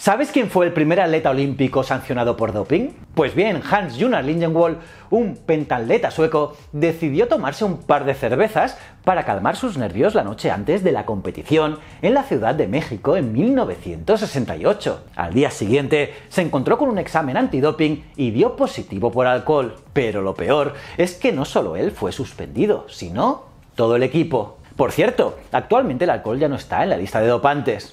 ¿Sabes quién fue el primer atleta olímpico sancionado por doping? Pues bien, Hans junar Lindenwald, un pentatleta sueco, decidió tomarse un par de cervezas para calmar sus nervios la noche antes de la competición en la Ciudad de México en 1968. Al día siguiente se encontró con un examen antidoping y dio positivo por alcohol. Pero lo peor es que no solo él fue suspendido, sino todo el equipo. Por cierto, actualmente el alcohol ya no está en la lista de dopantes.